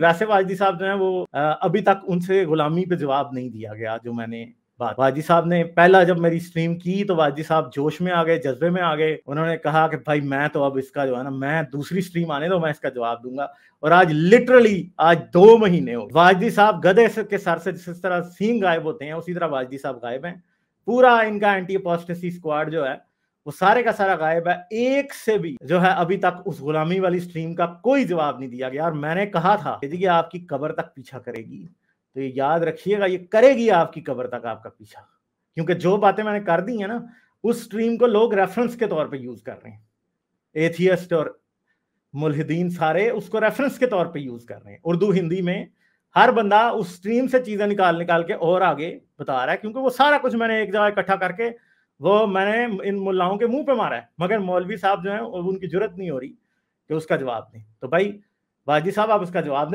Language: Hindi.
वैसे वाजदी साहब जो है वो अभी तक उनसे गुलामी पे जवाब नहीं दिया गया जो मैंने बात वाजी साहब ने पहला जब मेरी स्ट्रीम की तो वाजी साहब जोश में आ गए जज्बे में आ गए उन्होंने कहा कि भाई मैं तो अब इसका जो है ना मैं दूसरी स्ट्रीम आने दो मैं इसका जवाब दूंगा और आज लिटरली आज दो महीने हो वाजी साहब गधे के सर से जिस तरह सींग गायब होते हैं उसी तरह वाजी साहब गायब हैं पूरा इनका एंटी अपोस्टेसी स्क्वाड जो है वो सारे का सारा गायब है एक से भी जो है अभी तक उस गुलामी वाली स्ट्रीम का कोई जवाब नहीं दिया गया और मैंने कहा था यदि आपकी कबर तक पीछा करेगी तो ये याद रखिएगा ये करेगी आपकी कबर तक आपका पीछा क्योंकि जो बातें मैंने कर दी है ना उस स्ट्रीम को लोग रेफरेंस के तौर पर यूज कर रहे हैं एथियस्ट और मुलहदीन सारे उसको रेफरेंस के तौर पर यूज कर रहे हैं उर्दू हिंदी में हर बंदा उस स्ट्रीम से चीजें निकाल निकाल के और आगे बता रहा है क्योंकि वो सारा कुछ मैंने एक जगह इकट्ठा करके वो मैंने इन मुल्लाओं के मुंह पे मारा है मगर मौलवी साहब जो है उनकी जरूरत नहीं हो रही कि उसका जवाब दें तो भाई बाजी साहब आप उसका जवाब